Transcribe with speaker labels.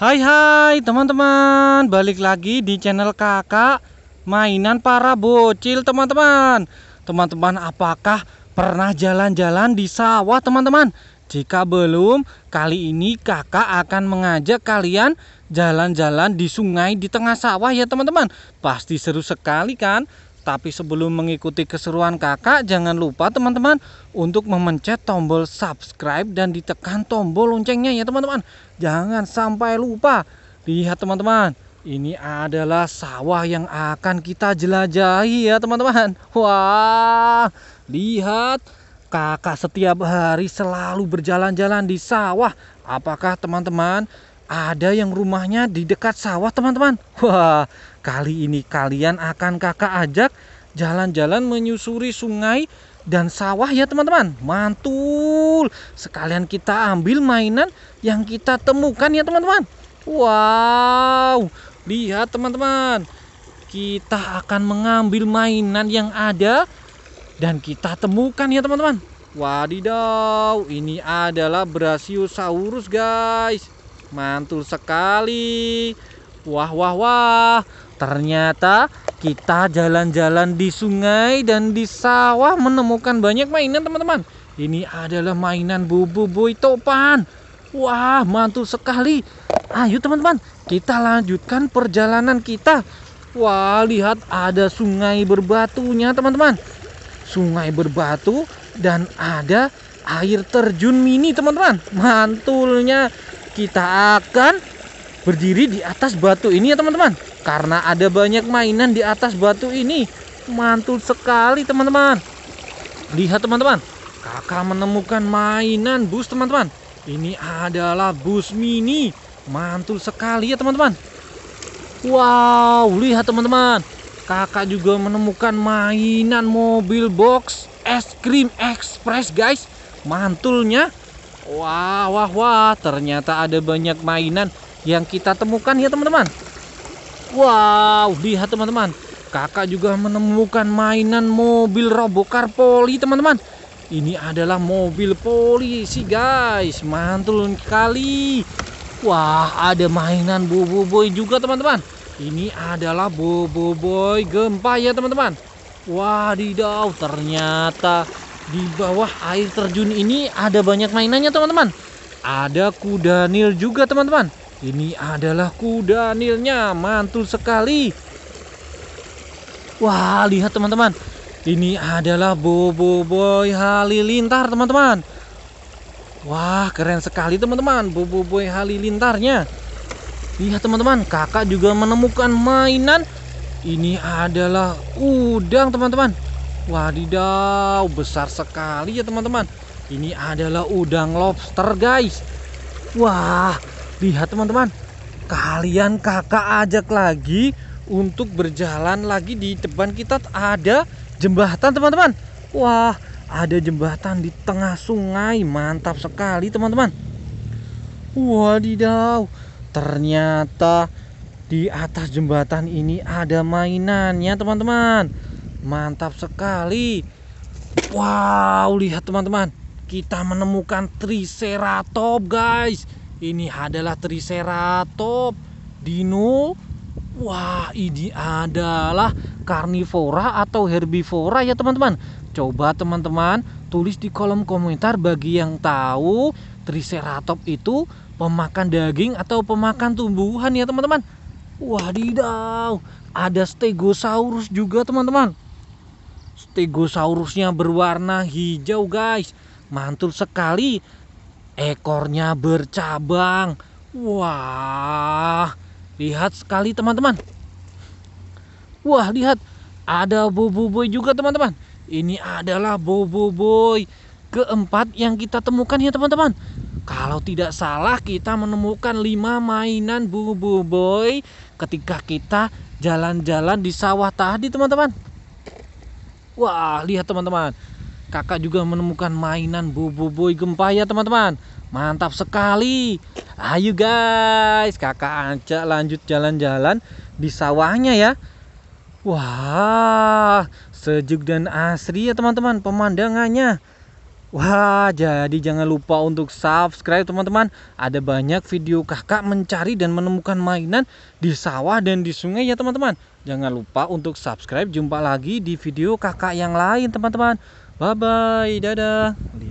Speaker 1: Hai hai teman-teman Balik lagi di channel kakak Mainan para bocil teman-teman Teman-teman apakah pernah jalan-jalan di sawah teman-teman Jika belum Kali ini kakak akan mengajak kalian Jalan-jalan di sungai di tengah sawah ya teman-teman Pasti seru sekali kan tapi sebelum mengikuti keseruan kakak, jangan lupa teman-teman untuk memencet tombol subscribe dan ditekan tombol loncengnya ya teman-teman. Jangan sampai lupa. Lihat teman-teman, ini adalah sawah yang akan kita jelajahi ya teman-teman. Wah, lihat kakak setiap hari selalu berjalan-jalan di sawah. Apakah teman-teman ada yang rumahnya di dekat sawah teman-teman. Wah, kali ini kalian akan kakak ajak jalan-jalan menyusuri sungai dan sawah ya teman-teman. Mantul. Sekalian kita ambil mainan yang kita temukan ya teman-teman. Wow. Lihat teman-teman. Kita akan mengambil mainan yang ada dan kita temukan ya teman-teman. Wadidaw, ini adalah Brachiosaurus guys. Mantul sekali. Wah, wah, wah. Ternyata kita jalan-jalan di sungai dan di sawah menemukan banyak mainan, teman-teman. Ini adalah mainan bubu boy topan. Wah, mantul sekali. Ayo teman-teman, kita lanjutkan perjalanan kita. Wah, lihat ada sungai berbatunya, teman-teman. Sungai berbatu dan ada air terjun mini, teman-teman. Mantulnya kita akan berdiri di atas batu ini ya teman-teman karena ada banyak mainan di atas batu ini mantul sekali teman-teman lihat teman-teman kakak menemukan mainan bus teman-teman ini adalah bus mini mantul sekali ya teman-teman wow lihat teman-teman kakak juga menemukan mainan mobil box es krim express guys mantulnya Wah, wah, wah, ternyata ada banyak mainan yang kita temukan ya teman-teman. Wow, lihat teman-teman. Kakak juga menemukan mainan mobil robokar poli teman-teman. Ini adalah mobil polisi guys, mantul sekali. Wah, ada mainan boboiboy juga teman-teman. Ini adalah boboiboy gempa ya teman-teman. Wadidaw, ternyata di bawah air terjun ini ada banyak mainannya teman-teman. Ada kuda nil juga teman-teman. Ini adalah kuda nilnya, mantul sekali. Wah, lihat teman-teman. Ini adalah boboiboy Halilintar teman-teman. Wah, keren sekali teman-teman boboiboy Boy Halilintarnya. Lihat teman-teman, kakak juga menemukan mainan. Ini adalah udang teman-teman. Wadidaw, besar sekali ya teman-teman. Ini adalah udang lobster guys. Wah, lihat teman-teman. Kalian kakak ajak lagi untuk berjalan lagi di depan kita ada jembatan teman-teman. Wah, ada jembatan di tengah sungai. Mantap sekali teman-teman. Wadidaw, ternyata di atas jembatan ini ada mainannya teman-teman. Mantap sekali. Wow, lihat teman-teman. Kita menemukan triceratop, guys. Ini adalah triceratop dino. Wah, ini adalah karnivora atau herbivora ya, teman-teman. Coba teman-teman tulis di kolom komentar bagi yang tahu triceratop itu pemakan daging atau pemakan tumbuhan ya, teman-teman. Wadidaw, ada stegosaurus juga teman-teman stegosaurusnya berwarna hijau guys Mantul sekali Ekornya bercabang Wah Lihat sekali teman-teman Wah lihat Ada boboiboy juga teman-teman Ini adalah boboiboy Keempat yang kita temukan ya teman-teman kalau tidak salah kita menemukan 5 mainan boboiboy ketika kita jalan-jalan di sawah tadi teman-teman. Wah, lihat teman-teman. Kakak juga menemukan mainan boboiboy gempa ya teman-teman. Mantap sekali. Ayo guys, kakak ajak lanjut jalan-jalan di sawahnya ya. Wah, sejuk dan asri ya teman-teman pemandangannya. Wah, jadi jangan lupa untuk subscribe teman-teman. Ada banyak video kakak mencari dan menemukan mainan di sawah dan di sungai ya teman-teman. Jangan lupa untuk subscribe. Jumpa lagi di video kakak yang lain teman-teman. Bye-bye, dadah.